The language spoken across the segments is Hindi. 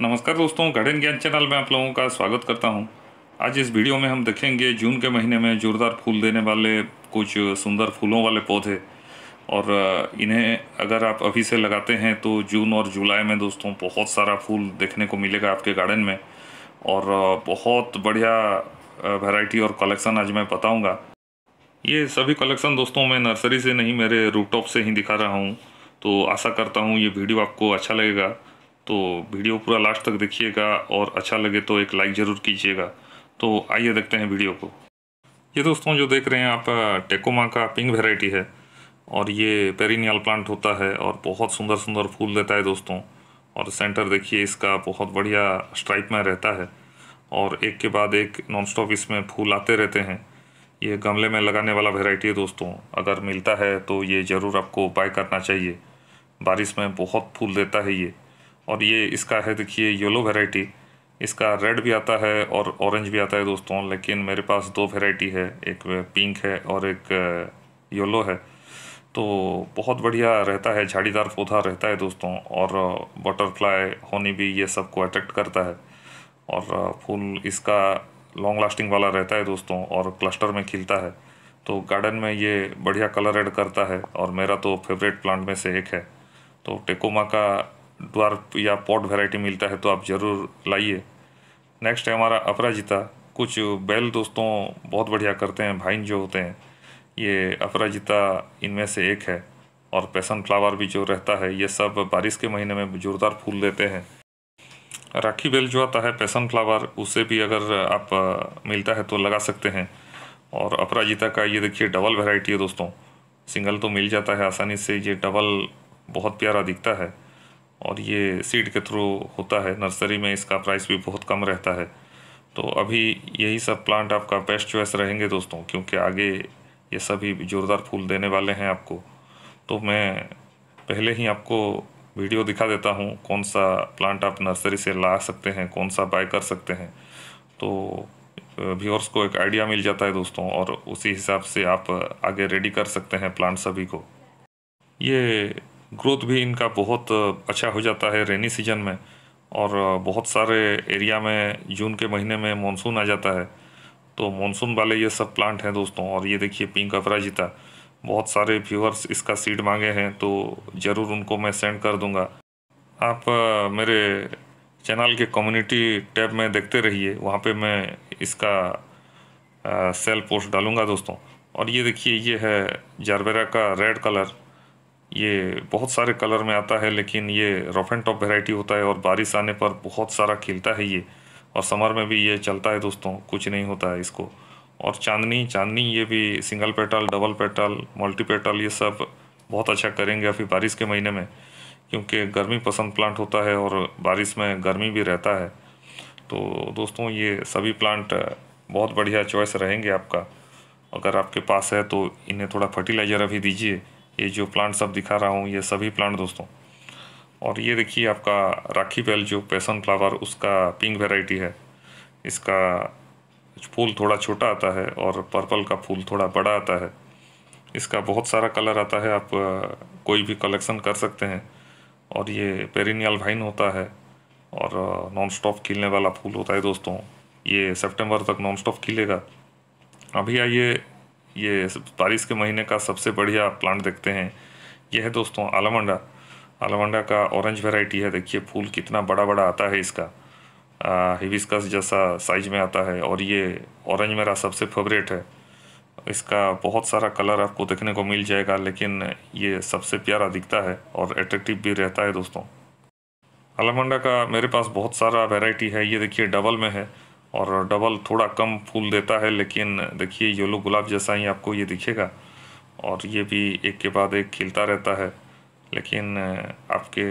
नमस्कार दोस्तों गार्डन ज्ञान चैनल में आप लोगों का स्वागत करता हूं। आज इस वीडियो में हम देखेंगे जून के महीने में जोरदार फूल देने वाले कुछ सुंदर फूलों वाले पौधे और इन्हें अगर आप अभी से लगाते हैं तो जून और जुलाई में दोस्तों बहुत सारा फूल देखने को मिलेगा आपके गार्डन में और बहुत बढ़िया वेराइटी और कलेक्शन आज मैं बताऊँगा ये सभी कलेक्शन दोस्तों मैं नर्सरी से नहीं मेरे रूपटॉप से ही दिखा रहा हूँ तो आशा करता हूँ ये वीडियो आपको अच्छा लगेगा तो वीडियो पूरा लास्ट तक देखिएगा और अच्छा लगे तो एक लाइक ज़रूर कीजिएगा तो आइए देखते हैं वीडियो को ये दोस्तों जो देख रहे हैं आप टेकोमा का पिंक वेराइटी है और ये पेरिनियल प्लांट होता है और बहुत सुंदर सुंदर फूल देता है दोस्तों और सेंटर देखिए इसका बहुत बढ़िया स्ट्राइप में रहता है और एक के बाद एक नॉनस्टॉप इसमें फूल आते रहते हैं ये गमले में लगाने वाला वेराइटी है दोस्तों अगर मिलता है तो ये ज़रूर आपको बाय करना चाहिए बारिश में बहुत फूल देता है ये और ये इसका है देखिए येलो वेराइटी इसका रेड भी आता है और ऑरेंज भी आता है दोस्तों लेकिन मेरे पास दो वेराइटी है एक पिंक है और एक येलो uh, है तो बहुत बढ़िया रहता है झाड़ीदार पौधा रहता है दोस्तों और बटरफ्लाई uh, होनी भी ये सब को अट्रैक्ट करता है और uh, फूल इसका लॉन्ग लास्टिंग वाला रहता है दोस्तों और क्लस्टर में खिलता है तो गार्डन में ये बढ़िया कलर ऐड करता है और मेरा तो फेवरेट प्लांट में से एक है तो टेकोमा का द्वार या पॉट वैरायटी मिलता है तो आप ज़रूर लाइए नेक्स्ट है हमारा अपराजिता कुछ बैल दोस्तों बहुत बढ़िया करते हैं भाइन जो होते हैं ये अपराजिता इनमें से एक है और पैसन फ्लावर भी जो रहता है ये सब बारिश के महीने में जोरदार फूल देते हैं राखी बेल जो आता है पैसन फ्लावर उसे भी अगर आप मिलता है तो लगा सकते हैं और अपराजिता का ये देखिए डबल वैरायटी है दोस्तों सिंगल तो मिल जाता है आसानी से ये डबल बहुत प्यारा दिखता है और ये सीड के थ्रू होता है नर्सरी में इसका प्राइस भी बहुत कम रहता है तो अभी यही सब प्लांट आपका बेस्ट चॉइस रहेंगे दोस्तों क्योंकि आगे ये सभी ज़ोरदार फूल देने वाले हैं आपको तो मैं पहले ही आपको वीडियो दिखा देता हूँ कौन सा प्लांट आप नर्सरी से ला सकते हैं कौन सा बाय कर सकते हैं तो व्यूअर्स को एक आइडिया मिल जाता है दोस्तों और उसी हिसाब से आप आगे रेडी कर सकते हैं प्लांट सभी को ये ग्रोथ भी इनका बहुत अच्छा हो जाता है रेनी सीजन में और बहुत सारे एरिया में जून के महीने में मानसून आ जाता है तो मानसून वाले ये सब प्लांट हैं दोस्तों और ये देखिए पिंक अपराजिता बहुत सारे व्यूअर्स इसका सीड मांगे हैं तो ज़रूर उनको मैं सेंड कर दूंगा आप मेरे चैनल के कम्युनिटी टैब में देखते रहिए वहाँ पे मैं इसका सेल पोस्ट डालूंगा दोस्तों और ये देखिए ये है जारबेरा का रेड कलर ये बहुत सारे कलर में आता है लेकिन ये रफ एंड टॉप वेराइटी होता है और बारिश आने पर बहुत सारा खिलता है ये और समर में भी ये चलता है दोस्तों कुछ नहीं होता है इसको और चांदनी चांदनी ये भी single petal double petal multi petal ये सब बहुत अच्छा करेंगे अभी बारिश के महीने में क्योंकि गर्मी पसंद प्लांट होता है और बारिश में गर्मी भी रहता है तो दोस्तों ये सभी प्लांट बहुत बढ़िया चॉइस रहेंगे आपका अगर आपके पास है तो इन्हें थोड़ा फर्टिलाइज़र अभी दीजिए ये जो प्लांट्स अब दिखा रहा हूँ ये सभी प्लांट दोस्तों और ये देखिए आपका राखी बेल जो पैसन फ्लावर उसका पिंक वेराइटी है इसका फूल थोड़ा छोटा आता है और पर्पल का फूल थोड़ा बड़ा आता है इसका बहुत सारा कलर आता है आप कोई भी कलेक्शन कर सकते हैं और ये पेरिनियल वाइन होता है और नॉन स्टॉप खिलने वाला फूल होता है दोस्तों ये सितंबर तक नॉन स्टॉप खिलेगा अभी आइए ये बारिश के महीने का सबसे बढ़िया प्लांट देखते हैं यह है दोस्तों आलमंडा आलमंडा का ऑरेंज वेराइटी है देखिए फूल कितना बड़ा बड़ा आता है इसका हिविस्कस जैसा साइज में आता है और ये ऑरेंज मेरा सबसे फेवरेट है इसका बहुत सारा कलर आपको देखने को मिल जाएगा लेकिन ये सबसे प्यारा दिखता है और अट्रेक्टिव भी रहता है दोस्तों आलमंडा का मेरे पास बहुत सारा वेराइटी है ये देखिए डबल में है और डबल थोड़ा कम फूल देता है लेकिन देखिए येलो गुलाब जैसा ही आपको ये दिखेगा और ये भी एक के बाद एक खिलता रहता है लेकिन आपके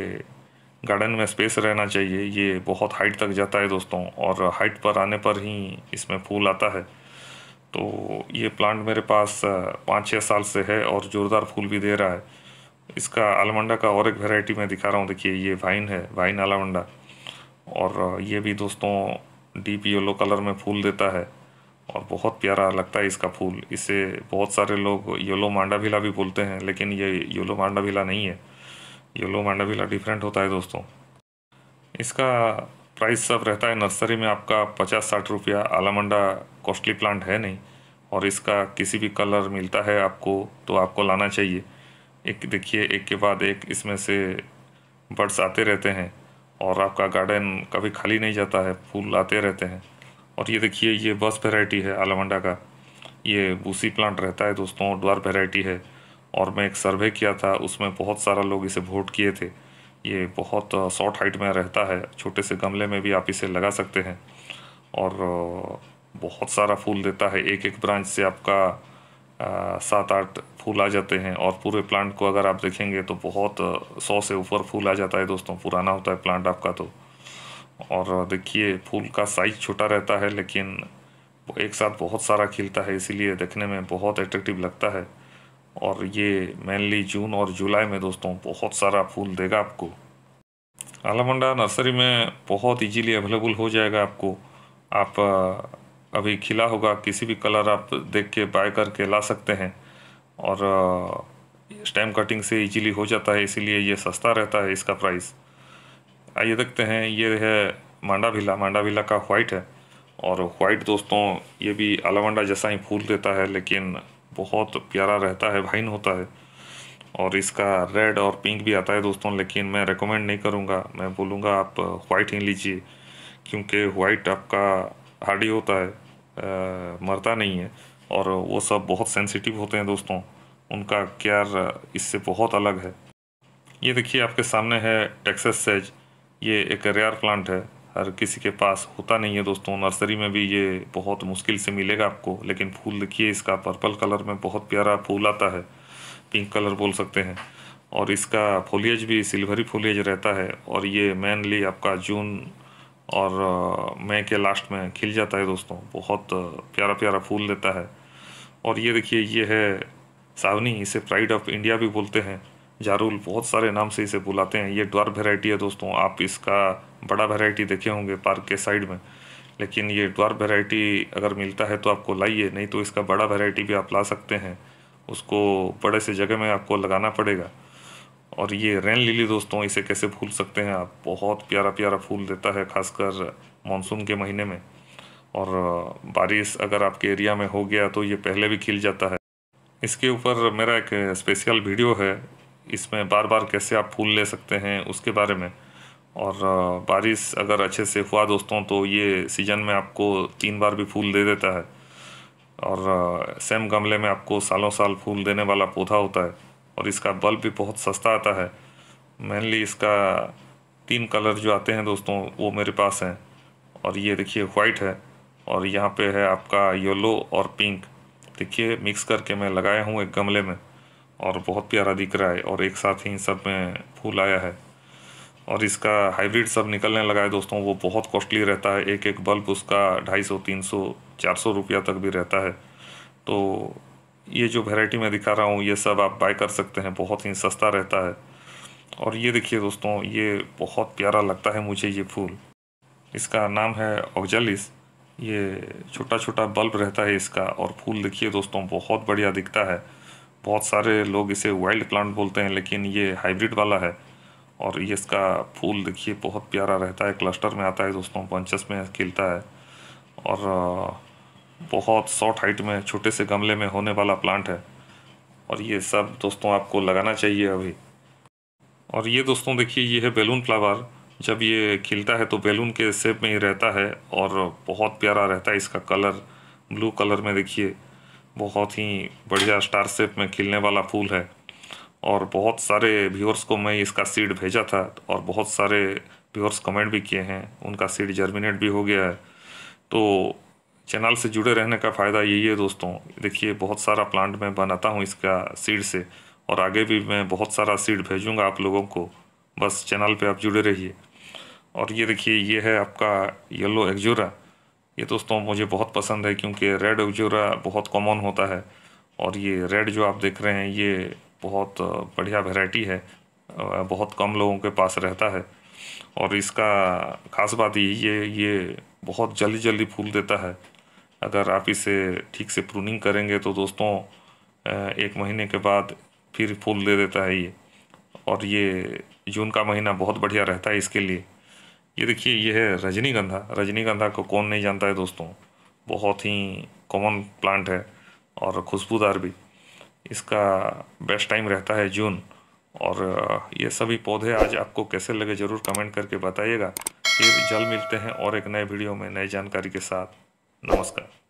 गार्डन में स्पेस रहना चाहिए ये बहुत हाइट तक जाता है दोस्तों और हाइट पर आने पर ही इसमें फूल आता है तो ये प्लांट मेरे पास पाँच छः साल से है और ज़ोरदार फूल भी दे रहा है इसका आलमंडा का और एक वेराइटी मैं दिखा रहा हूँ देखिए ये वाइन है वाइन आलमंडा और ये भी दोस्तों डीप येलो कलर में फूल देता है और बहुत प्यारा लगता है इसका फूल इसे बहुत सारे लोग येलो मांडाभिला भी बोलते हैं लेकिन ये येलो मांडाभिला नहीं है येलो मांडाभिला डिफरेंट होता है दोस्तों इसका प्राइस सब रहता है नर्सरी में आपका पचास साठ रुपया आलामंडा कॉस्टली प्लांट है नहीं और इसका किसी भी कलर मिलता है आपको तो आपको लाना चाहिए एक देखिए एक के बाद एक इसमें से बर्ड्स आते रहते हैं और आपका गार्डन कभी खाली नहीं जाता है फूल आते रहते हैं और ये देखिए ये बस वेराइटी है आलमंडा का ये बूसी प्लांट रहता है दोस्तों डॉर वेराइटी है और मैं एक सर्वे किया था उसमें बहुत सारा लोग इसे वोट किए थे ये बहुत शॉर्ट हाइट में रहता है छोटे से गमले में भी आप इसे लगा सकते हैं और बहुत सारा फूल देता है एक एक ब्रांच से आपका सात आठ फूल आ जाते हैं और पूरे प्लांट को अगर आप देखेंगे तो बहुत सौ से ऊपर फूल आ जाता है दोस्तों पुराना होता है प्लांट आपका तो और देखिए फूल का साइज छोटा रहता है लेकिन एक साथ बहुत सारा खिलता है इसीलिए देखने में बहुत अट्रेक्टिव लगता है और ये मेनली जून और जुलाई में दोस्तों बहुत सारा फूल देगा आपको आलामंडा नर्सरी में बहुत इजीली अवेलेबल हो जाएगा आपको आप अभी खिला होगा किसी भी कलर आप देख के बाय करके ला सकते हैं और स्टैम कटिंग से इजीली हो जाता है इसीलिए ये सस्ता रहता है इसका प्राइस आइए देखते हैं ये है मांडा भीला मांडा भीला का वाइट है और वाइट दोस्तों ये भी आलावंडा जैसा ही फूल देता है लेकिन बहुत प्यारा रहता है भाइन होता है और इसका रेड और पिंक भी आता है दोस्तों लेकिन मैं रेकमेंड नहीं करूँगा मैं बोलूँगा आप वाइट ही लीजिए क्योंकि वाइट आपका हार्डी होता है मरता नहीं है और वो सब बहुत सेंसिटिव होते हैं दोस्तों उनका केयर इससे बहुत अलग है ये देखिए आपके सामने है टेक्सस सेज ये एक रेयर प्लांट है हर किसी के पास होता नहीं है दोस्तों नर्सरी में भी ये बहुत मुश्किल से मिलेगा आपको लेकिन फूल देखिए इसका पर्पल कलर में बहुत प्यारा फूल आता है पिंक कलर बोल सकते हैं और इसका फोलियज भी सिल्वरी फोलियज रहता है और ये मेनली आपका जून और मई के लास्ट में खिल जाता है दोस्तों बहुत प्यारा प्यारा फूल देता है और ये देखिए ये है सावनी इसे प्राइड ऑफ इंडिया भी बोलते हैं जारुल बहुत सारे नाम से इसे बुलाते हैं ये डॉर वेराइटी है दोस्तों आप इसका बड़ा वेराइटी देखे होंगे पार्क के साइड में लेकिन ये ड्वार वेराइटी अगर मिलता है तो आपको लाइए नहीं तो इसका बड़ा वेराइटी भी आप ला सकते हैं उसको बड़े से जगह में आपको लगाना पड़ेगा और ये रेन लिली दोस्तों इसे कैसे भूल सकते हैं आप बहुत प्यारा प्यारा फूल देता है खासकर मानसून के महीने में और बारिश अगर आपके एरिया में हो गया तो ये पहले भी खिल जाता है इसके ऊपर मेरा एक स्पेशल वीडियो है इसमें बार बार कैसे आप फूल ले सकते हैं उसके बारे में और बारिश अगर अच्छे से हुआ दोस्तों तो ये सीज़न में आपको तीन बार भी फूल दे देता है और सेम गमले में आपको सालों साल फूल देने वाला पौधा होता है और इसका बल्ब भी बहुत सस्ता आता है मेनली इसका तीन कलर जो आते हैं दोस्तों वो मेरे पास हैं और ये देखिए वाइट है और यहाँ पे है आपका येलो और पिंक देखिए मिक्स करके मैं लगाया हूँ एक गमले में और बहुत प्यारा दिख रहा है और एक साथ ही सब में फूल आया है और इसका हाइब्रिड सब निकलने लगा है दोस्तों वो बहुत कॉस्टली रहता है एक एक बल्ब उसका ढाई सौ तीन सौ चार सौ रुपया तक भी रहता है तो ये जो वेराइटी मैं दिखा रहा हूँ ये सब आप बाय कर सकते हैं बहुत ही सस्ता रहता है और ये देखिए दोस्तों ये बहुत प्यारा लगता है मुझे ये फूल इसका नाम है ऑक्जलिस ये छोटा छोटा बल्ब रहता है इसका और फूल देखिए दोस्तों बहुत बढ़िया दिखता है बहुत सारे लोग इसे वाइल्ड प्लांट बोलते हैं लेकिन ये हाइब्रिड वाला है और ये इसका फूल देखिए बहुत प्यारा रहता है क्लस्टर में आता है दोस्तों पंचस में खिलता है और बहुत शॉर्ट हाइट में छोटे से गमले में होने वाला प्लांट है और ये सब दोस्तों आपको लगाना चाहिए अभी और ये दोस्तों देखिए ये है बैलून फ्लावर जब ये खिलता है तो बैलून के शेप में ही रहता है और बहुत प्यारा रहता है इसका कलर ब्लू कलर में देखिए बहुत ही बढ़िया स्टार शेप में खिलने वाला फूल है और बहुत सारे व्यूअर्स को मैं इसका सीड भेजा था और बहुत सारे व्यूअर्स कमेंट भी किए हैं उनका सीड जर्मिनेट भी हो गया है तो चैनल से जुड़े रहने का फ़ायदा यही है दोस्तों देखिए बहुत सारा प्लांट मैं बनाता हूँ इसका सीड से और आगे भी मैं बहुत सारा सीड भेजूँगा आप लोगों को बस चैनल पर आप जुड़े रहिए और ये देखिए ये है आपका येलो एक्जोरा ये दोस्तों मुझे बहुत पसंद है क्योंकि रेड एक्जोरा बहुत कॉमन होता है और ये रेड जो आप देख रहे हैं ये बहुत बढ़िया वेराइटी है बहुत कम लोगों के पास रहता है और इसका खास बात ये ये बहुत जल्दी जल्दी फूल देता है अगर आप इसे ठीक से प्रूनिंग करेंगे तो दोस्तों एक महीने के बाद फिर फूल दे देता है ये और ये जून का महीना बहुत बढ़िया रहता है इसके लिए ये देखिए ये है रजनीगंधा रजनीगंधा को कौन नहीं जानता है दोस्तों बहुत ही कॉमन प्लांट है और खुशबूदार भी इसका बेस्ट टाइम रहता है जून और ये सभी पौधे आज आपको कैसे लगे ज़रूर कमेंट करके बताइएगा फिर जल्द मिलते हैं और एक नए वीडियो में नई जानकारी के साथ नमस्कार